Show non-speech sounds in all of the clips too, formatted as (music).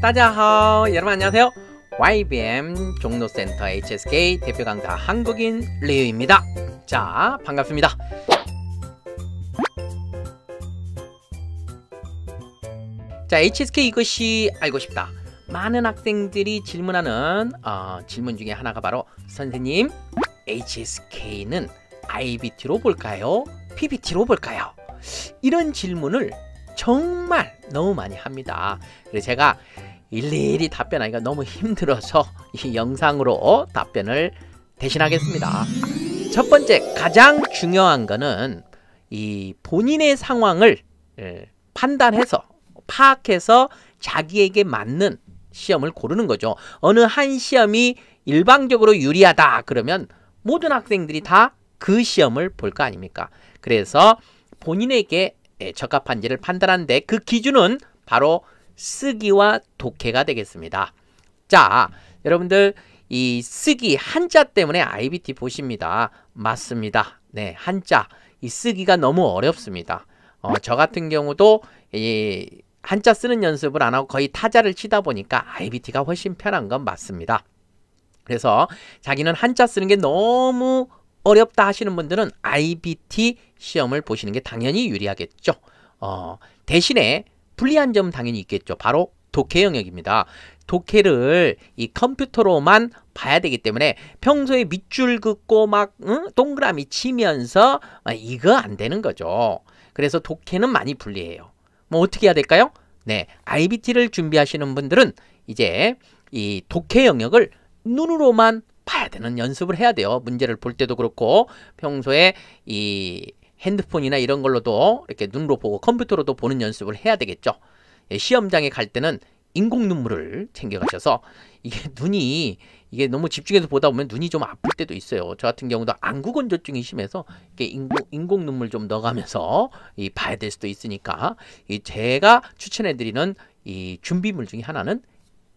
따자하 여러분 안녕하세요 YBM 종로센터 HSK 대표 강사 한국인 리우입니다 자 반갑습니다 자 HSK 이것이 알고 싶다 많은 학생들이 질문하는 어, 질문 중에 하나가 바로 선생님 HSK는 IBT로 볼까요? PBT로 볼까요? 이런 질문을 정말 너무 많이 합니다. 그래서 제가 일일이 답변하기가 너무 힘들어서 이 영상으로 답변을 대신하겠습니다. 첫 번째 가장 중요한 거는 이 본인의 상황을 예, 판단해서 파악해서 자기에게 맞는 시험을 고르는 거죠. 어느 한 시험이 일방적으로 유리하다 그러면 모든 학생들이 다 그 시험을 볼 거 아닙니까? 그래서 본인에게 예, 적합한지를 판단하는데 그 기준은 바로 쓰기와 독해가 되겠습니다. 자, 여러분들 이 쓰기 한자 때문에 IBT 보십니다. 맞습니다. 네, 한자. 이 쓰기가 너무 어렵습니다. 어, 저 같은 경우도 이 한자 쓰는 연습을 안 하고 거의 타자를 치다 보니까 IBT가 훨씬 편한 건 맞습니다. 그래서 자기는 한자 쓰는 게 너무 어렵다 하시는 분들은 IBT 시험을 보시는 게 당연히 유리하겠죠. 어, 대신에 불리한 점 당연히 있겠죠. 바로 독해 영역입니다. 독해를 이 컴퓨터로만 봐야 되기 때문에 평소에 밑줄 긋고 막 응? 동그라미 치면서 아, 이거 안 되는 거죠. 그래서 독해는 많이 불리해요. 뭐 어떻게 해야 될까요? 네, IBT를 준비하시는 분들은 이제 이 독해 영역을 눈으로만 봐야 되는 연습을 해야 돼요. 문제를 볼 때도 그렇고 평소에 이 핸드폰이나 이런 걸로도 이렇게 눈으로 보고 컴퓨터로도 보는 연습을 해야 되겠죠. 예, 시험장에 갈 때는 인공 눈물을 챙겨가셔서 이게 (laughs) 눈이 이게 너무 집중해서 보다 보면 눈이 좀 아플 때도 있어요. 저 같은 경우도 안구건조증이 심해서 이게 렇 인공, 인공 눈물 좀 넣어가면서 이 봐야 될 수도 있으니까 이 제가 추천해드리는 이 준비물 중에 하나는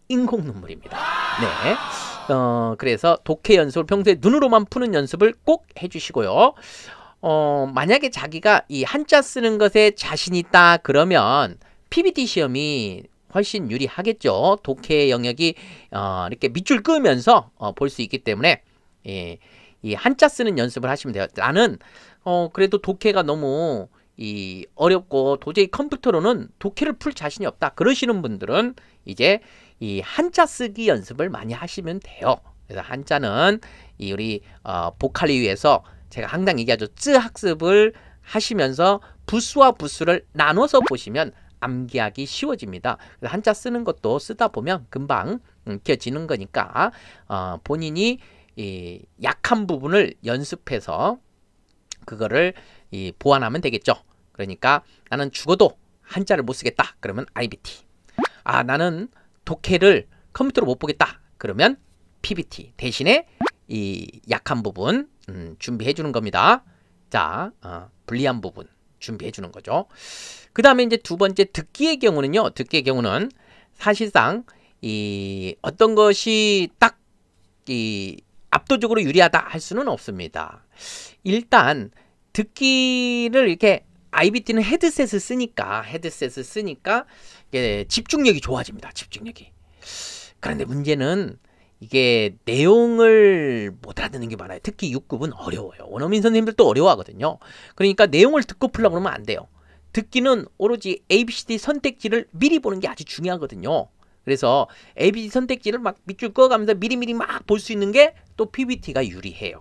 인공 눈물입니다. 네. 어, 그래서 독해 연습을 평소에 눈으로만 푸는 연습을 꼭 해주시고요. 어, 만약에 자기가 이 한자 쓰는 것에 자신 있다 그러면 PBT 시험이 훨씬 유리하겠죠. 독해 영역이 어, 이렇게 밑줄 끄면서 어, 볼 수 있기 때문에 예, 이 한자 쓰는 연습을 하시면 돼요. 나는 어, 그래도 독해가 너무 이 어렵고 도저히 컴퓨터로는 독해를 풀 자신이 없다 그러시는 분들은 이제 이 한자 쓰기 연습을 많이 하시면 돼요. 그래서 한자는 이 우리 어, 보칼리위에서 제가 항상 얘기하죠. 쯔 학습을 하시면서 부수와 부수를 나눠서 보시면 암기하기 쉬워집니다. 한자 쓰는 것도 쓰다 보면 금방 익혀지는 거니까 어, 본인이 이 약한 부분을 연습해서 그거를 이 보완하면 되겠죠. 그러니까 나는 죽어도 한자를 못 쓰겠다. 그러면 IBT. 아 나는 독해를 컴퓨터로 못 보겠다. 그러면 PBT 대신에 이 약한 부분 음, 준비해 주는 겁니다. 자, 어, 불리한 부분 준비해 주는 거죠. 그 다음에 이제 두 번째 듣기의 경우는요. 듣기의 경우는 사실상 이 어떤 것이 딱 이 압도적으로 유리하다 할 수는 없습니다. 일단 듣기를 이렇게 IBT는 헤드셋을 쓰니까 헤드셋을 쓰니까 이게 집중력이 좋아집니다. 집중력이. 그런데 문제는 이게 내용을 못 알아듣는 게 많아요. 특히 6급은 어려워요. 원어민 선생님들도 어려워하거든요. 그러니까 내용을 듣고 풀려고 그러면 안 돼요. 듣기는 오로지 ABCD 선택지를 미리 보는 게 아주 중요하거든요. 그래서 ABC 선택지를 막 밑줄 꺼가면서 미리미리 막 볼 수 있는 게 또 PBT가 유리해요.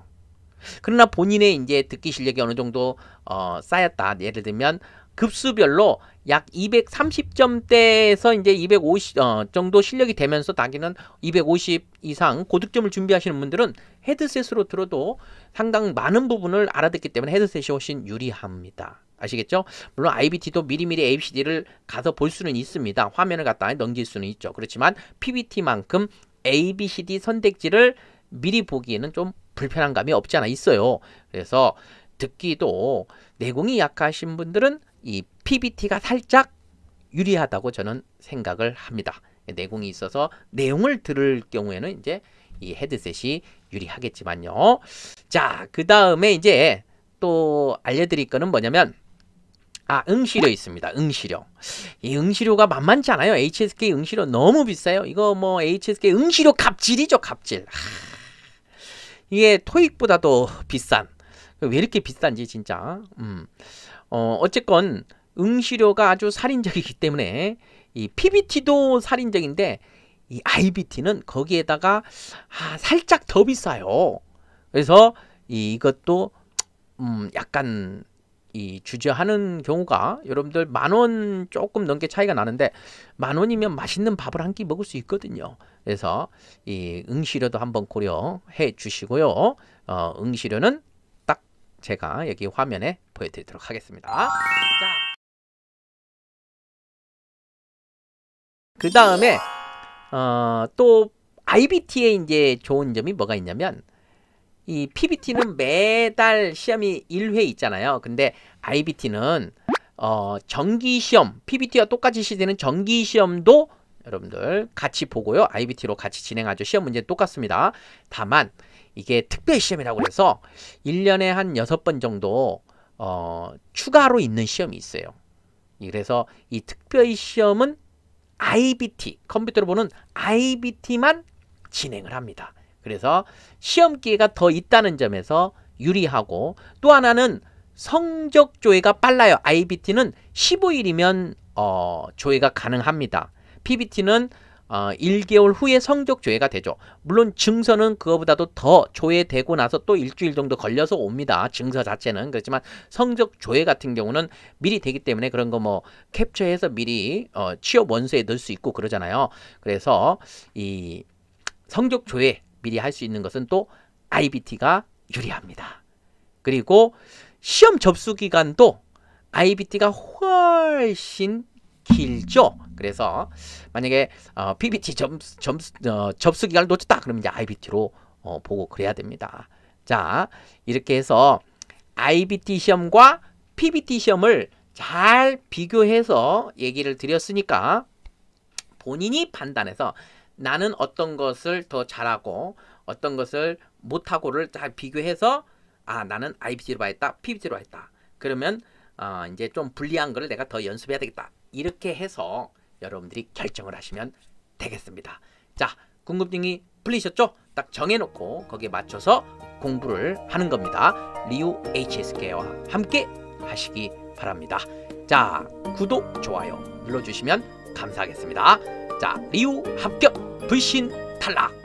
그러나 본인의 이제 듣기 실력이 어느 정도 어, 쌓였다. 예를 들면 급수별로 약 230점대에서 이제 250 어, 정도 실력이 되면서 나기는 250 이상 고득점을 준비하시는 분들은 헤드셋으로 들어도 상당 많은 부분을 알아듣기 때문에 헤드셋이 훨씬 유리합니다. 아시겠죠? 물론 IBT도 미리미리 ABCD를 가서 볼 수는 있습니다. 화면을 갖다 넘길 수는 있죠. 그렇지만 PBT만큼 ABCD 선택지를 미리 보기에는 좀 불편한 감이 없지 않아 있어요. 그래서 듣기도 내공이 약하신 분들은 이 PBT가 살짝 유리하다고 저는 생각을 합니다. 내공이 있어서 내용을 들을 경우에는 이제 이 헤드셋이 유리하겠지만요. 자, 그 다음에 이제 또 알려드릴 거는 뭐냐면 아, 응시료 있습니다. 응시료. 이 응시료가 만만치 않아요. HSK 응시료 너무 비싸요. 이거 뭐 HSK 응시료 갑질이죠, 갑질. 하... 이게 토익보다도 비싼. 왜 이렇게 비싼지 진짜. 음. 어, 어쨌건 응시료가 아주 살인적이기 때문에 이 PBT도 살인적인데 이 IBT는 거기에다가 아, 살짝 더 비싸요. 그래서 이, 이것도 음, 약간 이 주저하는 경우가 여러분들 만 원 조금 넘게 차이가 나는데 만 원이면 맛있는 밥을 한 끼 먹을 수 있거든요. 그래서 이 응시료도 한번 고려해 주시고요. 어, 응시료는 제가 여기 화면에 보여드리도록 하겠습니다. 그 다음에 어, 또 IBT의 이제 좋은 점이 뭐가 있냐면 이 PBT는 매달 시험이 1회 있잖아요. 근데 IBT는 어, 정기 시험, PBT와 똑같이 시되는 정기 시험도 여러분들 같이 보고요. IBT로 같이 진행하죠. 시험 문제 똑같습니다. 다만 이게 특별 시험이라고 해서 1년에 한 6번 정도 어, 추가로 있는 시험이 있어요. 그래서 이 특별 시험은 IBT, 컴퓨터로 보는 IBT만 진행을 합니다. 그래서 시험 기회가 더 있다는 점에서 유리하고 또 하나는 성적 조회가 빨라요. IBT는 15일이면 어, 조회가 가능합니다. PBT는 어, 1개월 후에 성적 조회가 되죠. 물론 증서는 그거보다도 더 조회되고 나서 또 일주일 정도 걸려서 옵니다. 증서 자체는 그렇지만 성적 조회 같은 경우는 미리 되기 때문에 그런 거 뭐 캡처해서 미리 어, 취업 원서에 넣을 수 있고 그러잖아요. 그래서 이 성적 조회 미리 할 수 있는 것은 또 IBT가 유리합니다. 그리고 시험 접수 기간도 IBT가 훨씬 길죠. 그래서 만약에 어, PBT 점수, 점수, 어, 접수 기간을 놓쳤다 그러면 이제 IBT로 어, 보고 그래야 됩니다. 자 이렇게 해서 IBT 시험과 PBT 시험을 잘 비교해서 얘기를 드렸으니까 본인이 판단해서 나는 어떤 것을 더 잘하고 어떤 것을 못하고를 잘 비교해서 아 나는 IBT로 봐야겠다 PBT로 봐야겠다 그러면 어, 이제 좀 불리한 거를 내가 더 연습해야 되겠다. 이렇게 해서 여러분들이 결정을 하시면 되겠습니다. 자, 궁금증이 풀리셨죠? 딱 정해놓고 거기에 맞춰서 공부를 하는 겁니다. 리우 HSK와 함께 하시기 바랍니다. 자, 구독, 좋아요 눌러주시면 감사하겠습니다. 자, 리우 합격, 불신 탈락!